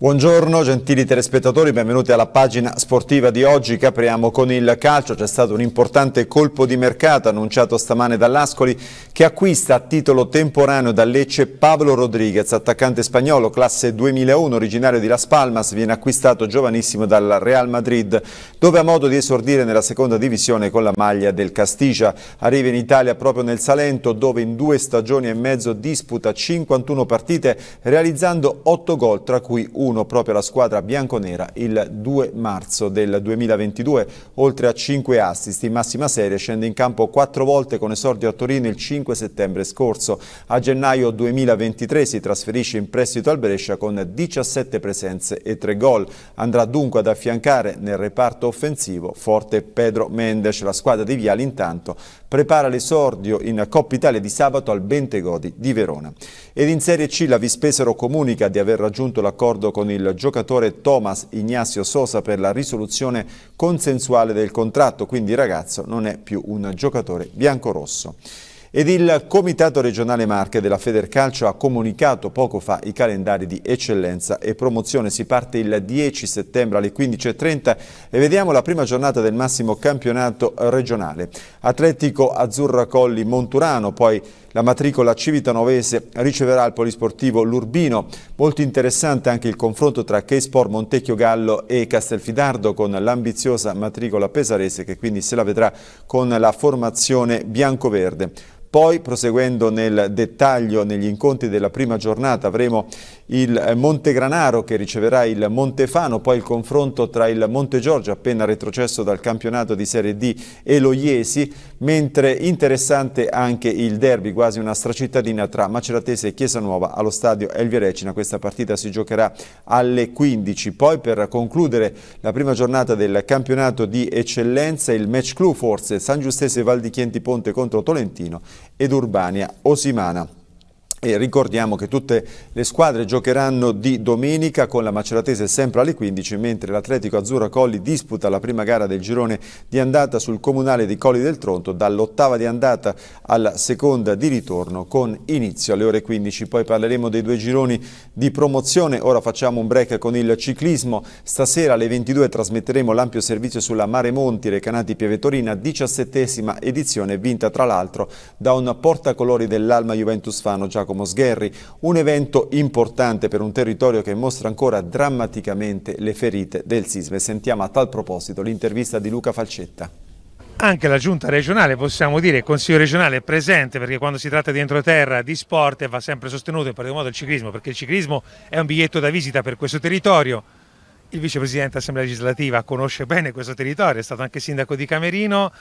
Buongiorno gentili telespettatori, benvenuti alla pagina sportiva di oggi che apriamo con il calcio. C'è stato un importante colpo di mercato annunciato stamane dall'Ascoli che acquista a titolo temporaneo da Lecce Pablo Rodriguez, attaccante spagnolo, classe 2001, originario di Las Palmas, viene acquistato giovanissimo dal Real Madrid dove ha modo di esordire nella seconda divisione con la maglia del Castiglia. Arriva in Italia proprio nel Salento dove in due stagioni e mezzo disputa 51 partite realizzando 8 gol tra cui 1 1 proprio alla squadra bianconera il 2 marzo del 2022. Oltre a 5 assist in massima serie scende in campo 4 volte con esordio a Torino il 5 settembre scorso. A gennaio 2023 si trasferisce in prestito al Brescia con 17 presenze e 3 gol. Andrà dunque ad affiancare nel reparto offensivo forte Pedro Mendes. La squadra di Viali intanto prepara l'esordio in Coppa Italia di sabato al Bentegodi di Verona. Ed in Serie C la Vispesero comunica di aver raggiunto l'accordo con con il giocatore Thomas Ignacio Sosa per la risoluzione consensuale del contratto, quindi il ragazzo non è più un giocatore biancorosso. Ed il Comitato regionale Marche della Federcalcio ha comunicato poco fa i calendari di eccellenza e promozione. Si parte il 10 settembre alle 15.30 e vediamo la prima giornata del massimo campionato regionale. Atletico Azzurra Colli Monturano, poi la matricola civitanovese riceverà il polisportivo L'Urbino. Molto interessante anche il confronto tra K-Sport Montecchio Gallo e Castelfidardo con l'ambiziosa matricola pesarese che quindi se la vedrà con la formazione bianco-verde. Poi, proseguendo nel dettaglio negli incontri della prima giornata, avremo il Montegranaro che riceverà il Montefano, poi il confronto tra il Monte Giorgio, appena retrocesso dal campionato di Serie D, e lo Iesi, mentre interessante anche il derby, quasi una stracittadina tra Maceratese e Chiesa Nuova allo stadio Elvia Recina. Questa partita si giocherà alle 15. Poi, per concludere la prima giornata del campionato di eccellenza, il match clou forse San Giustese Valdichienti Ponte contro Tolentino ed Urbania Osimana. E ricordiamo che tutte le squadre giocheranno di domenica con la Maceratese sempre alle 15, mentre l'Atletico Azzurro Colli disputa la prima gara del girone di andata sul comunale di Colli del Tronto dall'ottava di andata alla seconda di ritorno con inizio alle ore 15. Poi parleremo dei due gironi di promozione, ora facciamo un break con il ciclismo. Stasera alle 22 trasmetteremo l'ampio servizio sulla Mare Monti Recanati Pievetorina, 17 edizione vinta tra l'altro da un portacolori dell'Alma Juventus Fano Giacomo Giacomo Sgherri, un evento importante per un territorio che mostra ancora drammaticamente le ferite del sisma e sentiamo a tal proposito l'intervista di Luca Falcetta anche la giunta regionale, possiamo dire, il consiglio regionale è presente perché quando si tratta di entroterra, di sport, va sempre sostenuto in particolar modo il ciclismo, perché il ciclismo è un biglietto da visita per questo territorio. Il vicepresidente dell'Assemblea legislativa conosce bene questo territorio, è stato anche sindaco di Camerino,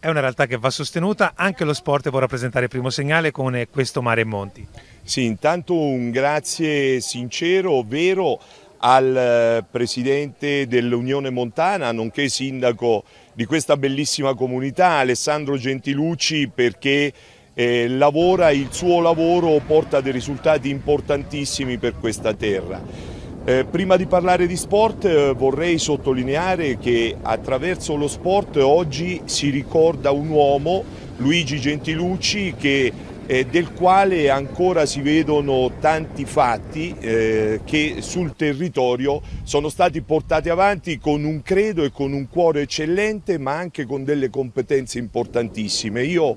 è una realtà che va sostenuta, anche lo sport può rappresentare il primo segnale con questo Mare e Monti. Sì, intanto un grazie sincero, vero al eh, presidente dell'Unione Montana, nonché sindaco di questa bellissima comunità, Alessandro Gentilucci, perché eh, lavora, il suo lavoro porta dei risultati importantissimi per questa terra. Eh, prima di parlare di sport eh, vorrei sottolineare che attraverso lo sport oggi si ricorda un uomo, Luigi Gentilucci, che, eh, del quale ancora si vedono tanti fatti eh, che sul territorio sono stati portati avanti con un credo e con un cuore eccellente ma anche con delle competenze importantissime. Io,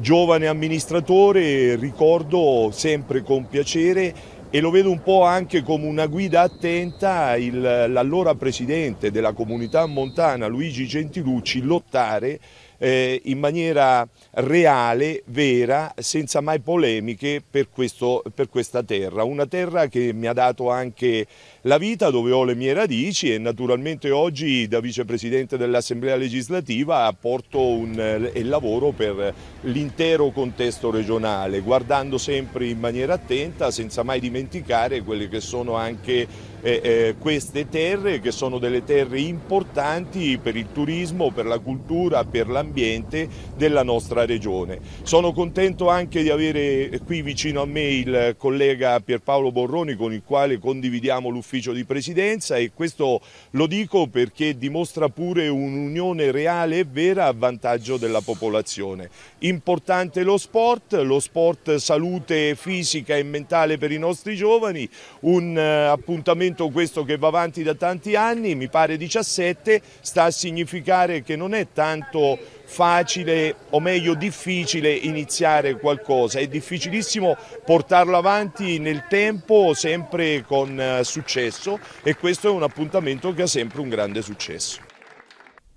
giovane amministratore, ricordo sempre con piacere e lo vedo un po' anche come una guida attenta il, l'allora presidente della comunità montana Luigi Gentilucci lottare eh, in maniera reale, vera, senza mai polemiche per, questo, per questa terra. Una terra che mi ha dato anche la vita dove ho le mie radici e naturalmente oggi da vicepresidente dell'Assemblea legislativa porto un, eh, il lavoro per l'intero contesto regionale, guardando sempre in maniera attenta, senza mai dimenticare quelle che sono anche eh, queste terre che sono delle terre importanti per il turismo, per la cultura, per l'ambiente della nostra regione. Sono contento anche di avere qui vicino a me il collega Pierpaolo Borroni con il quale condividiamo l'ufficio di presidenza e questo lo dico perché dimostra pure un'unione reale e vera a vantaggio della popolazione. Importante lo sport, lo sport salute fisica e mentale per i nostri giovani, un eh, appuntamento strumento questo che va avanti da tanti anni, mi pare 17, sta a significare che non è tanto facile o meglio difficile iniziare qualcosa, è difficilissimo portarlo avanti nel tempo sempre con eh, successo e questo è un appuntamento che ha sempre un grande successo.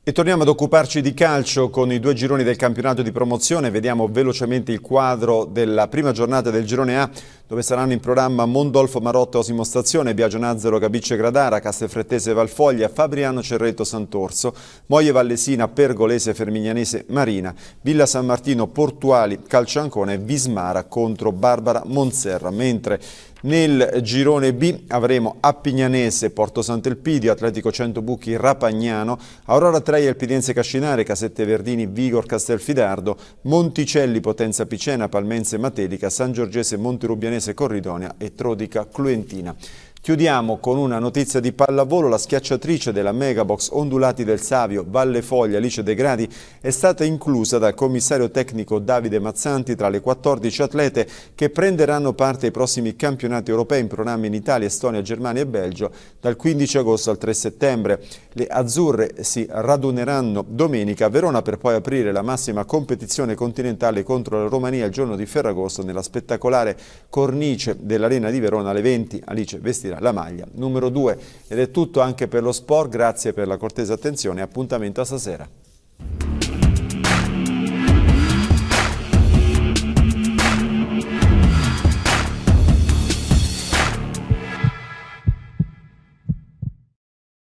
E torniamo ad occuparci di calcio con i due gironi del campionato di promozione. Vediamo velocemente il quadro della prima giornata del girone A dove saranno in programma Mondolfo Marotta Osimo Stazione, Biagio Nazzaro Cabice Gradara, Castelfrettese Valfoglia, Fabriano Cerretto Sant'Orso, Moglie Vallesina, Pergolese Fermignanese Marina, Villa San Martino Portuali, Calciancone e Vismara contro Barbara Monserra, mentre nel girone B avremo Appignanese, Porto Sant'Elpidio, Atletico Centobucchi, Rapagnano, Aurora Treia, Elpidense Cascinare, Casette Verdini, Vigor Castelfidardo, Monticelli, Potenza Picena, Palmense Matelica, San Giorgese, Rubianese, Cremonese, Corridonia e Trodica Cluentina. Chiudiamo con una notizia di pallavolo, la schiacciatrice della Megabox Ondulati del Savio, Valle Foglia, Alice De Gradi, è stata inclusa dal commissario tecnico Davide Mazzanti tra le 14 atlete che prenderanno parte ai prossimi campionati europei in programma in Italia, Estonia, Germania e Belgio dal 15 agosto al 3 settembre. Le azzurre si raduneranno domenica a Verona per poi aprire la massima competizione continentale contro la Romania il giorno di Ferragosto nella spettacolare cornice dell'Arena di Verona alle 20. Alice Vestita vestirà la maglia numero 2. Ed è tutto anche per lo sport, grazie per la cortesa attenzione appuntamento a stasera.